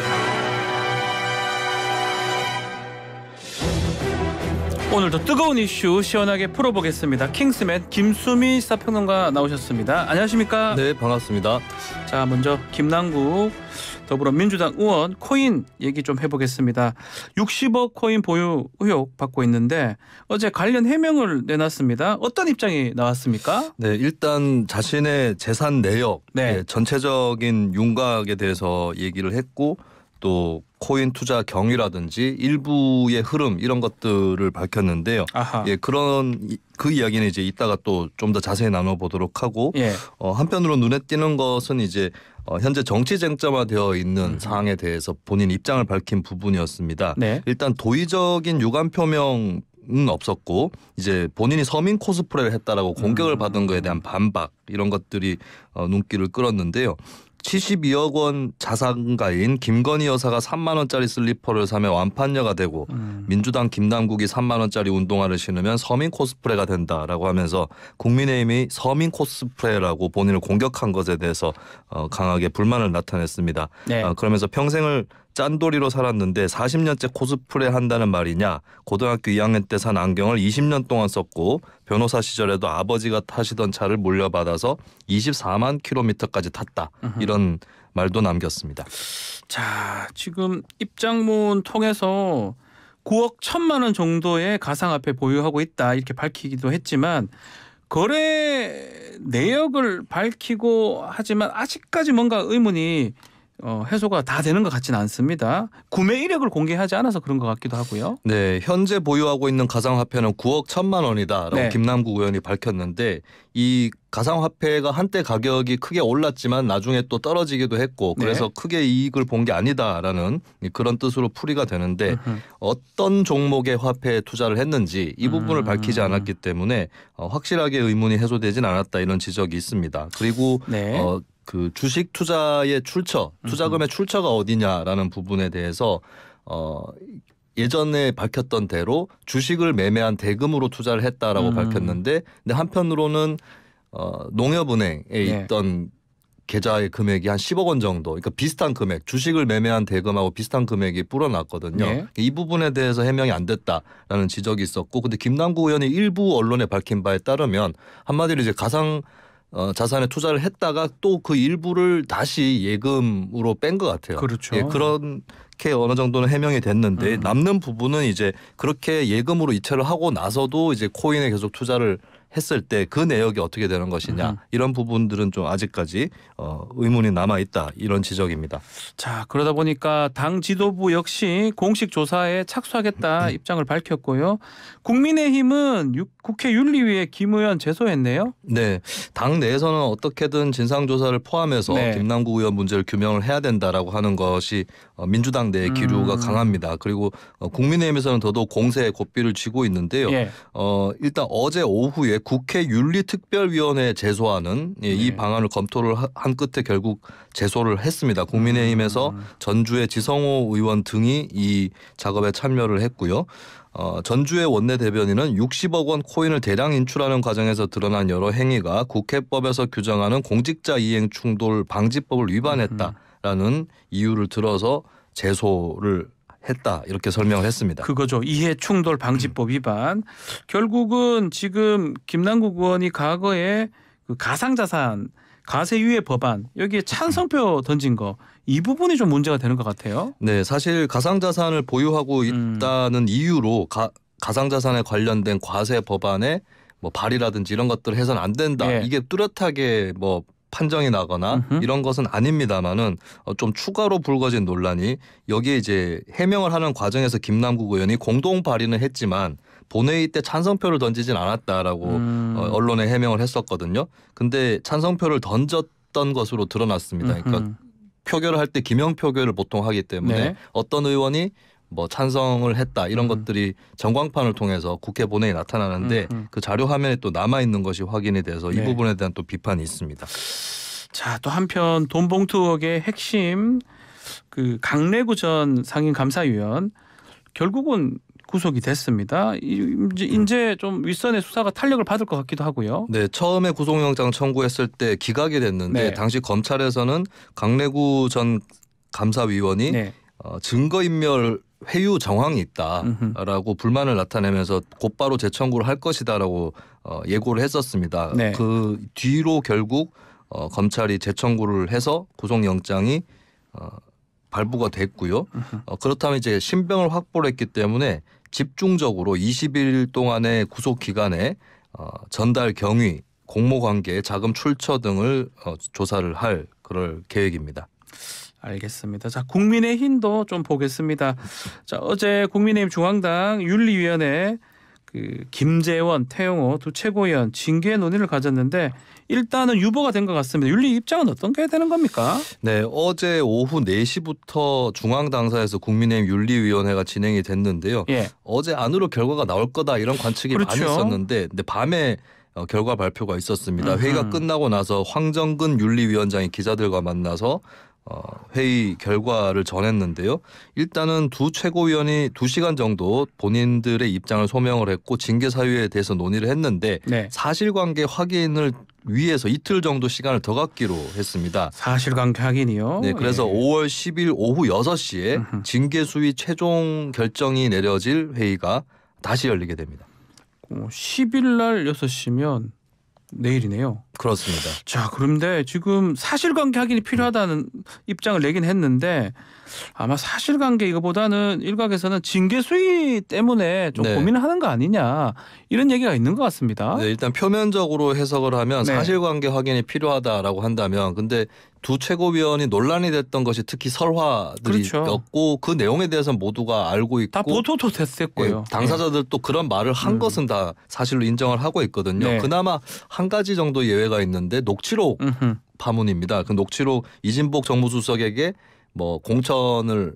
Bye. 오늘도 뜨거운 이슈 시원하게 풀어보겠습니다. 킹스맨 김수미 사평론가 나오셨습니다. 안녕하십니까? 네, 반갑습니다. 자, 먼저 김남국 더불어민주당 의원 코인 얘기 좀 해보겠습니다. 60억 코인 보유 의혹 받고 있는데 어제 관련 해명을 내놨습니다. 어떤 입장이 나왔습니까? 네, 일단 자신의 재산 내역, 네. 네, 전체적인 윤곽에 대해서 얘기를 했고 또 코인 투자 경위라든지 일부의 흐름 이런 것들을 밝혔는데요. 아하. 예, 그런 그 이야기는 이제 이따가 또 좀 더 자세히 나눠보도록 하고 예. 어, 한편으로 눈에 띄는 것은 이제 어, 현재 정치 쟁점화되어 있는 음. 사항에 대해서 본인 입장을 밝힌 부분이었습니다. 네. 일단 도의적인 유감 표명 은 없었고 이제 본인이 서민 코스프레를 했다라고 공격을 음. 받은 거에 대한 반박 이런 것들이 어, 눈길을 끌었는데요. 72억 원 자산가인 김건희 여사가 3만 원짜리 슬리퍼를 사면 완판녀가 되고 음. 민주당 김남국이 3만 원짜리 운동화를 신으면 서민 코스프레가 된다라고 하면서 국민의힘이 서민 코스프레라고 본인을 공격한 것에 대해서 어, 강하게 불만을 나타냈습니다. 네. 어, 그러면서 평생을 짠돌이로 살았는데 40년째 코스프레 한다는 말이냐 고등학교 2학년 때 산 안경을 20년 동안 썼고 변호사 시절에도 아버지가 타시던 차를 물려받아서 24만 킬로미터까지 탔다 이런 말도 남겼습니다. 자 지금 입장문 통해서 9억 1천만 원 정도의 가상화폐 보유하고 있다 이렇게 밝히기도 했지만 거래 내역을 밝히고 하지만 아직까지 뭔가 의문이 어, 해소가 다 되는 것 같지는 않습니다. 구매 이력을 공개하지 않아서 그런 것 같기도 하고요. 네, 현재 보유하고 있는 가상화폐는 9억 1천만 원이다라고 네. 김남국 의원이 밝혔는데 이 가상화폐가 한때 가격이 크게 올랐지만 나중에 또 떨어지기도 했고 네. 그래서 네. 크게 이익을 본 게 아니다라는 그런 뜻으로 풀이가 되는데 으흠. 어떤 종목의 화폐에 투자를 했는지 이 부분을 음. 밝히지 않았기 때문에 어, 확실하게 의문이 해소되진 않았다 이런 지적이 있습니다. 그리고 네. 어, 그 주식 투자의 출처, 투자금의 음. 출처가 어디냐라는 부분에 대해서 어 예전에 밝혔던 대로 주식을 매매한 대금으로 투자를 했다라고 음. 밝혔는데 근데 한편으로는 어 농협은행에 네. 있던 계좌의 금액이 한 10억 원 정도, 그러니까 비슷한 금액, 주식을 매매한 대금하고 비슷한 금액이 불어났거든요. 네. 이 부분에 대해서 해명이 안 됐다라는 지적이 있었고, 근데 김남구 의원이 일부 언론에 밝힌 바에 따르면 한마디로 이제 가상 어, 자산에 투자를 했다가 또 그 일부를 다시 예금으로 뺀 것 같아요. 그렇죠. 예, 그렇게 어느 정도는 해명이 됐는데 음. 남는 부분은 이제 그렇게 예금으로 이체를 하고 나서도 이제 코인에 계속 투자를 했을 때 그 내역이 어떻게 되는 것이냐 음. 이런 부분들은 좀 아직까지 어, 의문이 남아 있다 이런 지적입니다. 자 그러다 보니까 당 지도부 역시 공식 조사에 착수하겠다 음. 입장을 밝혔고요. 국민의힘은 유, 국회 윤리위에 김 의원 제소했네요. 네, 당 내에서는 어떻게든 진상 조사를 포함해서 네. 김남국 의원 문제를 규명을 해야 된다라고 하는 것이 어, 민주당 내 음. 기류가 음. 강합니다. 그리고 어, 국민의힘에서는 더더욱 공세에 고삐를 쥐고 있는데요. 예. 어, 일단 어제 오후에 국회 윤리특별위원회에 제소하는 예, 이 네. 방안을 검토를 한 끝에 결국 제소를 했습니다. 국민의힘에서 음. 전주의 지성호 의원 등이 이 작업에 참여를 했고요. 어, 전주의 원내대변인은 60억 원 코인을 대량 인출하는 과정에서 드러난 여러 행위가 국회법에서 규정하는 공직자 이행 충돌 방지법을 위반했다라는 음. 이유를 들어서 제소를 했다 이렇게 설명을 했습니다. 그거죠. 이해 충돌 방지법 음. 위반. 음. 결국은 지금 김남국 의원이 과거에 그 가상자산 가세유예 법안 여기에 찬성표 음. 던진 거 이 부분이 좀 문제가 되는 것 같아요. 네, 사실 가상자산을 보유하고 음. 있다는 음. 이유로 가, 가상자산에 관련된 과세 법안에 뭐 발의라든지 이런 것들을 해서는 안 된다. 네. 이게 뚜렷하게 뭐 판정이 나거나 으흠. 이런 것은 아닙니다만은 어, 좀 추가로 불거진 논란이 여기에 이제 해명을 하는 과정에서 김남국 의원이 공동 발의는 했지만 본회의 때 찬성표를 던지진 않았다라고 어, 음. 어, 언론에 해명을 했었거든요. 근데 찬성표를 던졌던 것으로 드러났습니다. 으흠. 그러니까 표결을 할때 기명 표결을 보통 하기 때문에 네. 어떤 의원이 뭐 찬성을 했다 이런 음. 것들이 전광판을 통해서 국회 본회의 에 나타나는데 음, 음. 그 자료 화면에 또 남아 있는 것이 확인이 돼서 네. 이 부분에 대한 또 비판이 있습니다. 자 또 한편 돈봉투억의 핵심 그 강래구 전 상임 감사위원 결국은 구속이 됐습니다. 이제, 음. 이제 좀 윗선의 수사가 탄력을 받을 것 같기도 하고요. 네, 처음에 구속영장 청구했을 때 기각이 됐는데 네. 당시 검찰에서는 강래구 전 감사위원이 네. 어, 증거 인멸 회유 정황이 있다라고 불만을 나타내면서 곧바로 재청구를 할 것이다라고 어, 예고를 했었습니다. 네. 그 뒤로 결국 어, 검찰이 재청구를 해서 구속영장이 어, 발부가 됐고요. 어, 그렇다면 이제 신병을 확보를 했기 때문에 집중적으로 20일 동안의 구속 기간에 어, 전달 경위, 공모 관계, 자금 출처 등을 어, 조사를 할 그럴 계획입니다. 알겠습니다. 자, 국민의힘도 좀 보겠습니다. 자, 어제 국민의힘 중앙당 윤리위원회 그 김재원, 태용호 두 최고위원 징계 논의를 가졌는데 일단은 유보가 된 것 같습니다. 윤리 입장은 어떤 게 되는 겁니까? 네, 어제 오후 4시부터 중앙당사에서 국민의힘 윤리위원회가 진행이 됐는데요. 예. 어제 안으로 결과가 나올 거다 이런 관측이 그렇죠. 많이 있었는데 근데 밤에 어, 결과 발표가 있었습니다. 음흠. 회의가 끝나고 나서 황정근 윤리위원장이 기자들과 만나서 어, 회의 결과를 전했는데요. 일단은 두 최고위원이 두 시간 정도 본인들의 입장을 소명을 했고 징계 사유에 대해서 논의를 했는데 네. 사실관계 확인을 위해서 이틀 정도 시간을 더 갖기로 했습니다. 사실관계 확인이요. 네, 그래서 예. 5월 10일 오후 6시에 징계 수위 최종 결정이 내려질 회의가 다시 열리게 됩니다. 10일 어, 날 6시면 내일이네요. 그렇습니다. 자, 그런데 지금 사실관계 확인이 필요하다는 입장을 내긴 했는데 아마 사실관계 이거보다는 일각에서는 징계 수위 때문에 좀 네. 고민을 하는 거 아니냐 이런 얘기가 있는 것 같습니다. 네, 일단 표면적으로 해석을 하면 네. 사실관계 확인이 필요하다라고 한다면 근데 두 최고위원이 논란이 됐던 것이 특히 설화들이었고 그렇죠. 그 내용에 대해서 모두가 알고 있고 다보도도 됐었고요. 예, 당사자들도 네. 그런 말을 한 음. 것은 다 사실로 인정을 하고 있거든요. 네. 그나마 한 가지 정도 예외 예외가 있는데 녹취록 으흠. 파문입니다. 그 녹취록 이진복 정무수석에게 뭐 공천을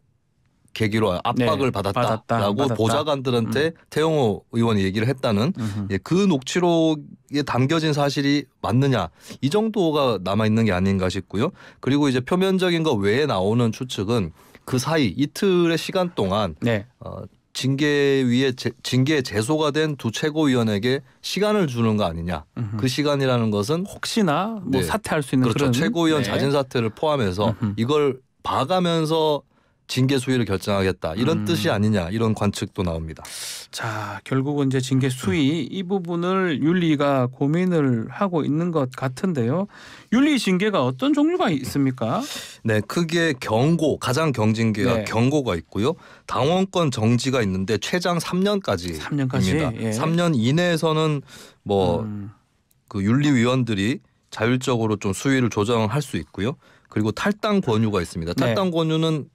계기로 압박을 네, 받았다라고 받았다. 보좌관들한테 음. 태용호 의원이 얘기를 했다는 예, 그 녹취록에 담겨진 사실이 맞느냐 이 정도가 남아 있는 게 아닌가 싶고요. 그리고 이제 표면적인 것 외에 나오는 추측은 그 사이 이틀의 시간 동안 네. 어, 징계 위에 징계 제소가 된 두 최고위원에게 시간을 주는 거 아니냐. 으흠. 그 시간이라는 것은 혹시나 뭐 네. 사퇴할 수 있는 그렇죠. 그런... 최고위원 네. 자진 사퇴를 포함해서 으흠. 이걸 봐가면서 징계 수위를 결정하겠다 이런 음. 뜻이 아니냐 이런 관측도 나옵니다. 자 결국은 이제 징계 수위 이 부분을 윤리가 고민을 하고 있는 것 같은데요. 윤리 징계가 어떤 종류가 있습니까? 네 크게 경고 가장 경징계가 네. 경고가 있고요. 당원권 정지가 있는데 최장 3년까지 3년까지 예. 3년 이내에서는 뭐그 음. 그 윤리위원들이 자율적으로 좀 수위를 조정할 수 있고요. 그리고 탈당 권유가 있습니다. 네. 탈당 네. 권유는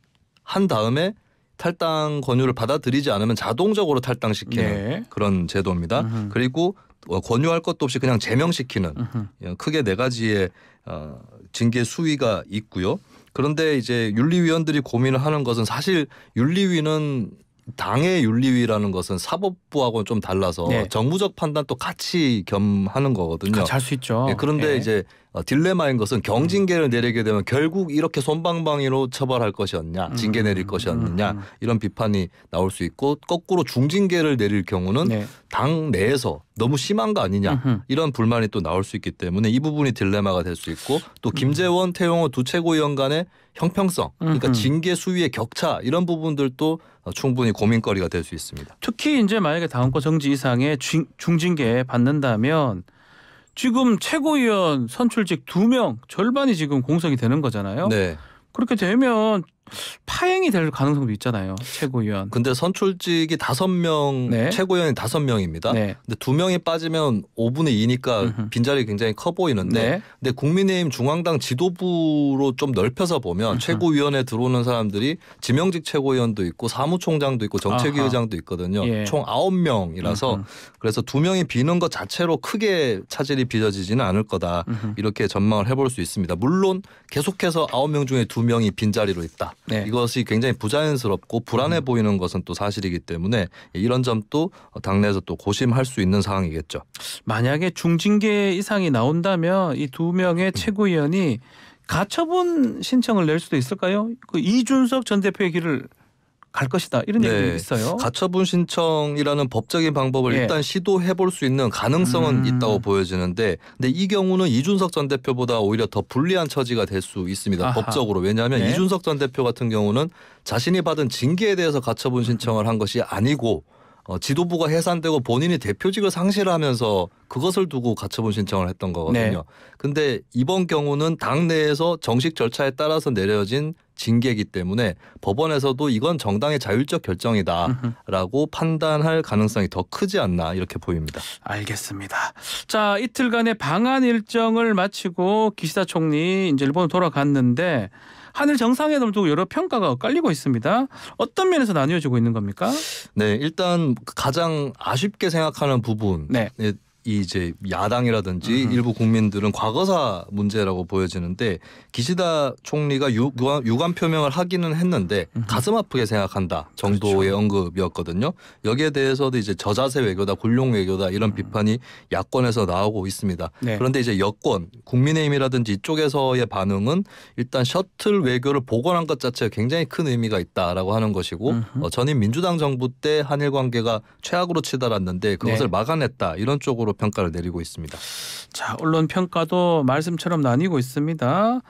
한 다음에 탈당 권유를 받아들이지 않으면 자동적으로 탈당시키는 네. 그런 제도입니다. 으흠. 그리고 어, 권유할 것도 없이 그냥 제명시키는 으흠. 예, 크게 네 가지의 어, 징계 수위가 있고요. 그런데 이제 윤리위원들이 고민을 하는 것은 사실 윤리위는 당의 윤리위라는 것은 사법부하고는 좀 달라서 네. 정무적 판단도 같이 겸하는 거거든요. 같이 수 있죠. 예, 그런데 네. 이제 어, 딜레마인 것은 경징계를 내리게 되면 결국 이렇게 손방망이로 처벌할 것이었냐, 음. 징계 내릴 음. 것이었느냐 음. 이런 비판이 나올 수 있고 거꾸로 중징계를 내릴 경우는 네. 당 내에서 너무 심한 거 아니냐 이런 불만이 또 나올 수 있기 때문에 이 부분이 딜레마가 될 수 있고 또 김재원, 태용호 두 최고위원 간의 형평성, 그러니까 징계 수위의 격차 이런 부분들도 충분히 고민거리가 될 수 있습니다. 특히 이제 만약에 다음 거 정지 이상의 중징계 받는다면. 지금 최고위원 선출직 두 명 절반이 지금 공석이 되는 거잖아요. 네. 그렇게 되면 파행이 될 가능성도 있잖아요. 최고위원. 근데 선출직이 다섯 명 네. 최고위원이 다섯 명입니다. 네. 근데 두 명이 빠지면 5분의 2니까 빈자리 굉장히 커 보이는데 네. 근데 국민의힘 중앙당 지도부로 좀 넓혀서 보면 음흠. 최고위원에 들어오는 사람들이 지명직 최고위원도 있고 사무총장도 있고 정책위의장도 있거든요. 예. 총 아홉 명이라서 그래서 두 명이 비는 것 자체로 크게 차질이 빚어지지는 않을 거다. 음흠. 이렇게 전망을 해볼 수 있습니다. 물론 계속해서 아홉 명 중에 두 명이 빈자리로 있다. 네. 이것이 굉장히 부자연스럽고 불안해 음. 보이는 것은 또 사실이기 때문에 이런 점도 당내에서 또 고심할 수 있는 상황이겠죠. 만약에 중징계 이상이 나온다면 이 두 명의 음. 최고위원이 가처분 신청을 낼 수도 있을까요? 그 이준석 전 대표의 길을 갈 것이다 이런 네. 얘기도 있어요. 가처분 신청이라는 법적인 방법을 예. 일단 시도해 볼 수 있는 가능성은 음. 있다고 보여지는데, 근데 이 경우는 이준석 전 대표보다 오히려 더 불리한 처지가 될 수 있습니다. 아하. 법적으로 왜냐하면 네. 이준석 전 대표 같은 경우는 자신이 받은 징계에 대해서 가처분 신청을 한 것이 아니고 어, 지도부가 해산되고 본인이 대표직을 상실하면서 그것을 두고 가처분 신청을 했던 거거든요. 네. 근데 이번 경우는 당내에서 정식 절차에 따라서 내려진 징계이기 때문에 법원에서도 이건 정당의 자율적 결정이다라고 판단할 가능성이 더 크지 않나 이렇게 보입니다. 알겠습니다. 자 이틀간의 방한 일정을 마치고 기시다 총리 이제 일본 돌아갔는데 하늘 정상회담을 두고 여러 평가가 깔리고 있습니다. 어떤 면에서 나뉘어지고 있는 겁니까? 네, 일단 가장 아쉽게 생각하는 부분. 네. 네 이제 야당이라든지 음. 일부 국민들은 과거사 문제라고 보여지는데 기시다 총리가 유관, 유관 표명을 하기는 했는데 음. 가슴 아프게 생각한다 정도의 그렇죠. 언급이었거든요. 여기에 대해서도 이제 저자세 외교다, 군용 외교다 이런 음. 비판이 야권에서 나오고 있습니다. 네. 그런데 이제 여권, 국민의힘이라든지 이쪽에서의 반응은 일단 셔틀 외교를 복원한 것 자체가 굉장히 큰 의미가 있다라고 하는 것이고 어, 전임 민주당 정부 때 한일 관계가 최악으로 치달았는데 그것을 네. 막아냈다 이런 쪽으로 평가를 내리고 있습니다. 자, 언론 평가도 말씀처럼 나뉘고 있습니다.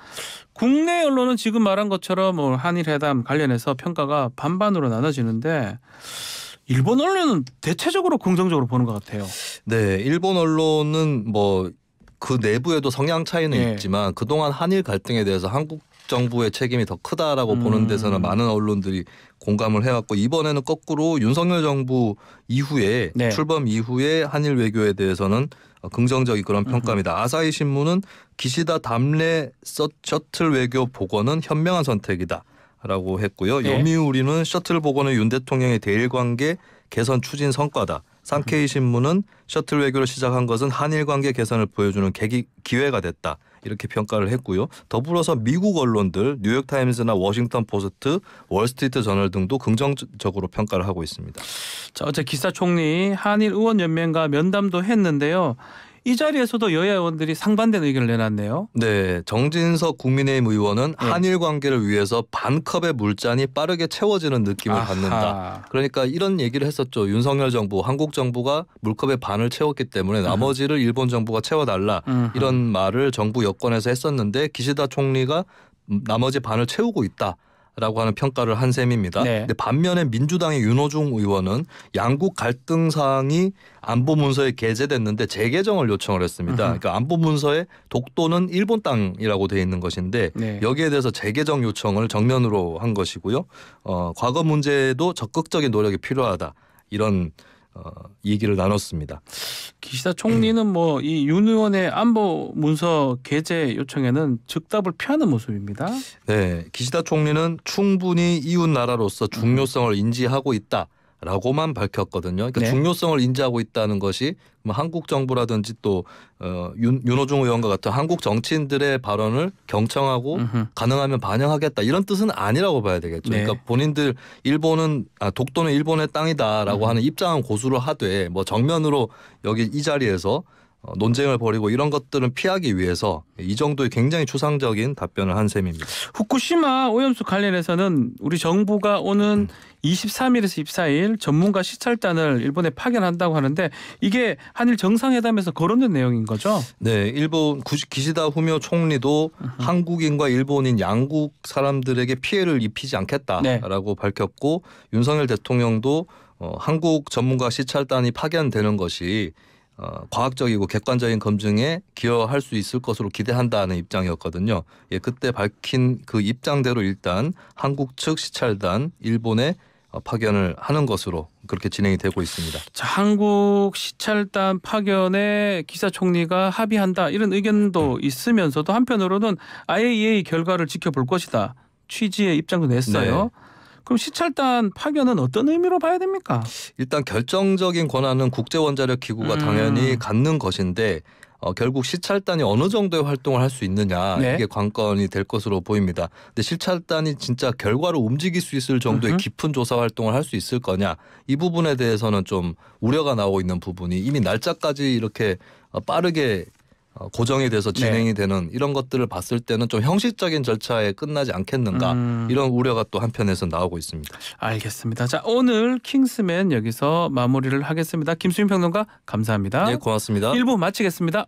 국내 언론은 지금 말한 것처럼 뭐 한일 회담 관련해서 평가가 반반으로 나눠지는데 일본 언론은 대체적으로 긍정적으로 보는 것 같아요. 네, 일본 언론은 뭐 그 내부에도 성향 차이는 네. 있지만 그동안 한일 갈등에 대해서 한국 정부의 책임이 더 크다라고 음. 보는 데서는 많은 언론들이 공감을 해왔고 이번에는 거꾸로 윤석열 정부 이후에 네. 출범 이후에 한일 외교에 대해서는 긍정적인 그런 평가입니다. 음흠. 아사히 신문은 기시다 담례 셔틀 외교 복원은 현명한 선택이다. 라고 했고요. 네. 요미우리는 셔틀 복원은 윤 대통령의 대일 관계 개선 추진 성과다. 상케이 신문은 셔틀 외교를 시작한 것은 한일 관계 개선을 보여주는 계기, 기회가 됐다. 이렇게 평가를 했고요. 더불어서 미국 언론들 뉴욕 타임스나 워싱턴 포스트, 월스트리트 저널 등도 긍정적으로 평가를 하고 있습니다. 자, 어제 기사 총리 한일 의원 연맹과 면담도 했는데요. 이 자리에서도 여야 의원들이 상반된 의견을 내놨네요. 네, 정진석 국민의힘 의원은 네. 한일 관계를 위해서 반컵의 물잔이 빠르게 채워지는 느낌을 아하. 받는다. 그러니까 이런 얘기를 했었죠. 윤석열 정부, 한국 정부가 물컵의 반을 채웠기 때문에 나머지를 일본 정부가 채워달라 아하. 이런 말을 정부 여권에서 했었는데 기시다 총리가 나머지 반을 채우고 있다. 라고 하는 평가를 한 셈입니다. 네. 근데 반면에 민주당의 윤호중 의원은 양국 갈등 사항이 안보 문서에 게재됐는데 재개정을 요청을 했습니다. 으흠. 그러니까 안보 문서에 독도는 일본 땅이라고 돼 있는 것인데 네. 여기에 대해서 재개정 요청을 정면으로 한 것이고요. 어, 과거 문제에도 적극적인 노력이 필요하다. 이런 어, 얘기를 나눴습니다. 기시다 총리는 음. 뭐 뭐이 윤 의원의 안보 문서 게재 요청에는 즉답을 피하는 모습입니다. 네, 기시다 총리는 충분히 이웃 나라로서 중요성을 인지하고 있다. 라고만 밝혔거든요. 그러니까 네. 중요성을 인지하고 있다는 것이 뭐 한국 정부라든지 또 어, 윤, 윤호중 의원과 같은 한국 정치인들의 발언을 경청하고 으흠. 가능하면 반영하겠다 이런 뜻은 아니라고 봐야 되겠죠. 네. 그러니까 본인들 일본은 아, 독도는 일본의 땅이다라고 으흠. 하는 입장은 고수를 하되 뭐 정면으로 여기 이 자리에서 어, 논쟁을 벌이고 이런 것들은 피하기 위해서 이 정도의 굉장히 추상적인 답변을 한 셈입니다. 후쿠시마 오염수 관련해서는 우리 정부가 오는 음. 23일에서 24일 전문가 시찰단을 일본에 파견한다고 하는데 이게 한일 정상회담에서 거론된 내용인 거죠? 네, 일본 기시다 후미오 총리도 으 음. 한국인과 일본인 양국 사람들에게 피해를 입히지 네. 않겠다라고 네. 밝혔고 윤석열 대통령도 어, 한국 전문가 시찰단이 파견되는 것이 어, 과학적이고 객관적인 검증에 기여할 수 있을 것으로 기대한다는 입장이었거든요. 예, 그때 밝힌 그 입장대로 일단 한국 측 시찰단 일본에 어, 파견을 하는 것으로 그렇게 진행이 되고 있습니다. 자, 한국 시찰단 파견에 기사 총리가 합의한다 이런 의견도 있으면서도 한편으로는 IAEA 결과를 지켜볼 것이다 취지의 입장도 냈어요. 네. 그럼 시찰단 파견은 어떤 의미로 봐야 됩니까? 일단 결정적인 권한은 국제원자력기구가 음. 당연히 갖는 것인데 어, 결국 시찰단이 어느 정도의 활동을 할 수 있느냐 네. 이게 관건이 될 것으로 보입니다. 근데 시찰단이 진짜 결과를 움직일 수 있을 정도의 으흠. 깊은 조사 활동을 할 수 있을 거냐 이 부분에 대해서는 좀 우려가 나오고 있는 부분이 이미 날짜까지 이렇게 어, 빠르게 어, 고정이 돼서 네. 진행이 네. 되는 이런 것들을 봤을 때는 좀 형식적인 절차에 끝나지 않겠는가 음. 이런 우려가 또 한편에서 나오고 있습니다. 알겠습니다. 자 오늘 킹스맨 여기서 마무리를 하겠습니다. 김수민 평론가 감사합니다. 네 고맙습니다. 1부 마치겠습니다.